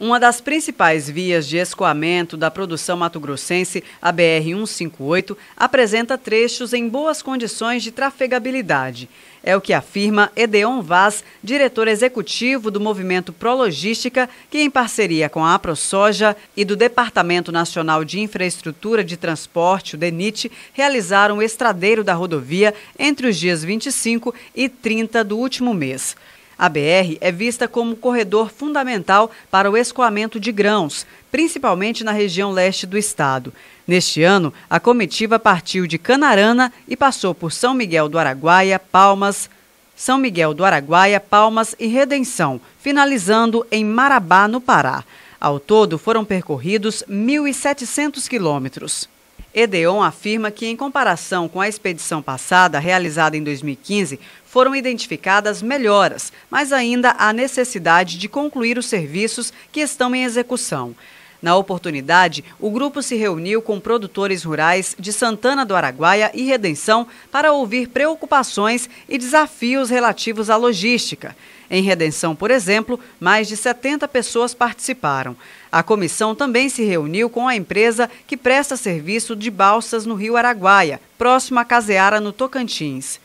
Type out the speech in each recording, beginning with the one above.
Uma das principais vias de escoamento da produção mato-grossense, a BR-158, apresenta trechos em boas condições de trafegabilidade. É o que afirma Edeon Vaz, diretor executivo do Movimento Prologística, que em parceria com a AproSoja e do Departamento Nacional de Infraestrutura de Transporte, o DENIT, realizaram o estradeiro da rodovia entre os dias 25 e 30 do último mês. A BR é vista como corredor fundamental para o escoamento de grãos, principalmente na região leste do estado. Neste ano, a comitiva partiu de Canarana e passou por São Miguel do Araguaia, Palmas, são Miguel do Araguaia, Palmas e Redenção, finalizando em Marabá, no Pará. Ao todo, foram percorridos 1.700 quilômetros. Edeon afirma que, em comparação com a expedição passada, realizada em 2015, foram identificadas melhoras, mas ainda há necessidade de concluir os serviços que estão em execução. Na oportunidade, o grupo se reuniu com produtores rurais de Santana do Araguaia e Redenção para ouvir preocupações e desafios relativos à logística. Em Redenção, por exemplo, mais de 70 pessoas participaram. A comissão também se reuniu com a empresa que presta serviço de balsas no Rio Araguaia, próximo a Caseara, no Tocantins.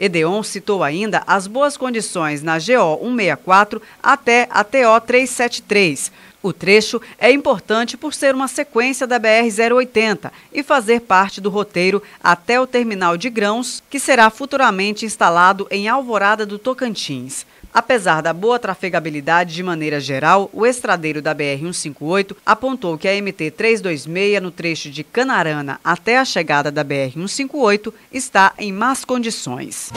Edeon citou ainda as boas condições na GO 164 até a TO 373. O trecho é importante por ser uma sequência da BR-080 e fazer parte do roteiro até o terminal de grãos, que será futuramente instalado em Alvorada do Tocantins. Apesar da boa trafegabilidade de maneira geral, o estradeiro da BR-158 apontou que a MT-326, no trecho de Canarana até a chegada da BR-158, está em más condições.